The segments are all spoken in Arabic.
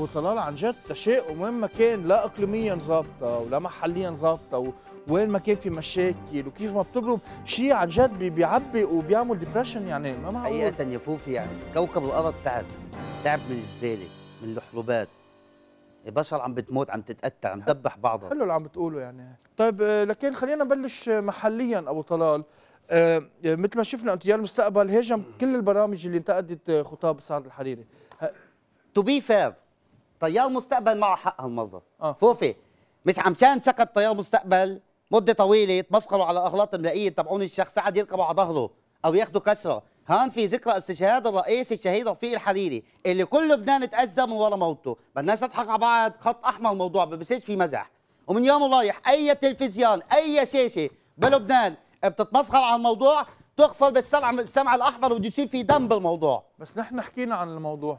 ابو طلال عن جد تشاؤم وين ما كان لا اقليميا ظابطه ولا محليا ظابطه وين ما كان في مشاكل وكيف ما بتضرب شيء عن جد بيعبي وبيعمل ديبرشن يعني ما معقول حقيقه يا فوفي يعني كوكب الارض تعب تعب من الزباله من الحروبات البشر عم بتموت عم تتقتل عم تدبح بعضها حلو اللي عم بتقوله يعني طيب آه، لكن خلينا نبلش محليا ابو طلال آه، آه، مثل ما شفنا انتيار المستقبل هاجم كل البرامج اللي انتقدت خطاب سعد الحريري تو بي فير طيار مستقبل معه حق هالموظف آه. فوفي مش عمشان سقط طيار مستقبل مده طويله تمسخروا على اغلاط ملاقيه تبعون الشخص سعد يركبوا على ظهره او ياخذوا كسره هان في ذكرى استشهاد الرئيس الشهيد رفيق الحريري اللي كل لبنان تاذى من ورا موته بدناش نضحك على بعض خط احمر الموضوع ما بصيرش في مزح ومن يوم ورايح اي تلفزيون اي شاشه بلبنان بتتمسخر على الموضوع تغفر بالسمع الاحمر وبده يصير في دم بالموضوع بس نحن حكينا عن الموضوع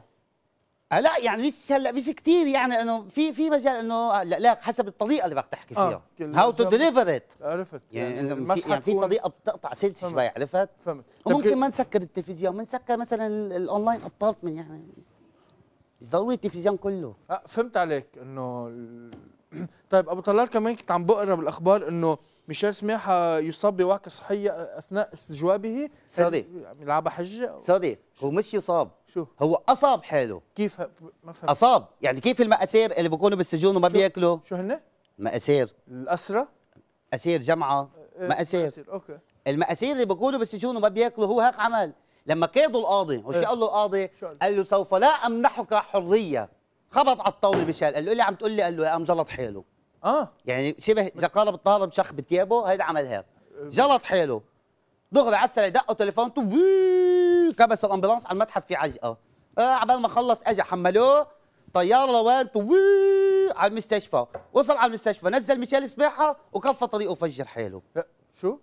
آه، لا يعني لسه هلا مش كثير يعني انه في في مجال انه آه، لا, لا حسب الطريقه اللي بدك تحكي آه، فيها هاو تو ديليفر ات عرفت يعني, يعني, في, يعني في طريقه بتقطع سلسله شوي عرفت فهمت وممكن ما نسكر التلفزيون نسكر مثلا الاونلاين ابارتمنت يعني مش ضروري التلفزيون كله فهمت عليك انه طيب ابو طلال كمان كنت عم بقرا بالاخبار انه ميشيل سماحه يصاب بوعكه صحيه آه، اثناء استجوابه سوري يعني لعبها حجه سوري هو مش يصاب شو هو اصاب حاله كيف ما فهمت اصاب يعني كيف المأسير اللي بيكونوا بالسجون وما بياكلوا شو هن؟ مأسير الاسرى اسير جمعه آه، مأسير مأسير اوكي المأسير اللي بيكونوا بالسجون وما بياكلوا هو هيك عمل لما قيدوا القاضي إيه. وش قال له القاضي؟ قال له سوف لا امنحك حريه خبط على الطاوله مشال قال له إيه لي عم تقول لي قال له قام جلط حيله اه يعني شبه اذا قالب الطالب شخ بثيابه هيدا عمل هيك جلط حيله دغري على السريع دقوا تليفونته كبس الامبولانس على المتحف في عجقه آه عبال ما خلص اجى حملوه طياره توي على المستشفى وصل على المستشفى نزل ميشيل سباحه وكفى طريقه فجر حاله لا شو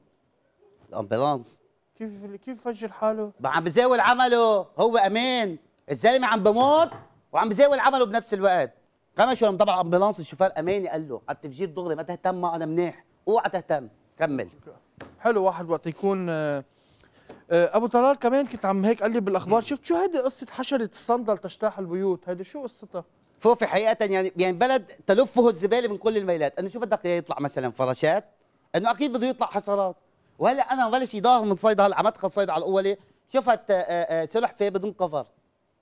الامبولانس كيف كيف فجر حاله عم بزاول عمله هو امان الزلمه عم بموت وعم بزاول عمله بنفس الوقت قمشوا شو طبعا امبولانس الشوفير اماني قال له على التفجير دغري ما تهتم انا منيح اوعى تهتم كمل حلو واحد وقت يكون آه، آه، ابو طلال كمان كنت عم هيك قال لي بالاخبار شفت شو هيدي قصه حشره الصندل تجتاح البيوت هيدي شو قصتها فوفي حقيقه يعني يعني بلد تلفه الزباله من كل الميلات انه شو بدك يطلع مثلا فراشات انه اكيد بده يطلع حشرات وهلا انا بلش يضاهر من صيدا هلا عم ادخل صيدا على الاولي شفت آه، سلحفه بدون كفر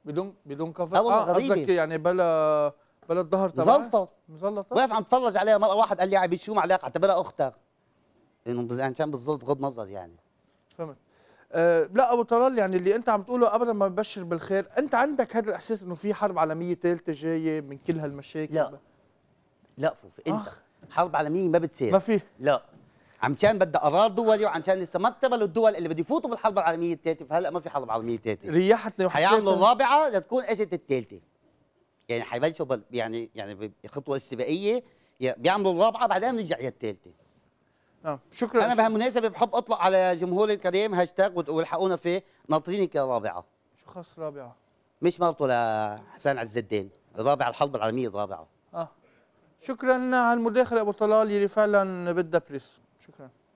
بدون بدون كفر اه قصدك يعني بلا بلا الظهر تبعها مزلطه مزلطه واقف عم تفرج عليها مره واحد قال لي شو بتشوم عليك اعتبرها اختك انه يعني كان بالظلط غض نظر يعني فهمت أه لا ابو طلال يعني اللي انت عم تقوله ابدا ما ببشر بالخير انت عندك هذا الاحساس انه في حرب عالميه ثالثه جايه من كل هالمشاكل لا لا فوفي انسى حرب عالميه ما بتصير ما في لا عمشان بدها قرار دولي كان لسه ما انتبهوا الدول اللي بده يفوتوا بالحرب العالميه الثالثه فهلا ما في حرب عالميه ثالثه ريحتني وحسيت حيعملوا الرابعه لتكون اجت الثالثه يعني حيبلشوا يعني يعني خطوه استباقيه بيعملوا الرابعه بعدين بنرجع يا الثالثه نعم شكرا انا بهالمناسبه بحب اطلق على جمهوري الكريم هاشتاج والحقونا فيه ناطرينك يا رابعه شو خص رابعه؟ مش مرته لحسين عز الدين الرابعه الحرب العالميه الرابعه اه شكرا على المداخله ابو طلال يلي فعلا بدها بريس شكرا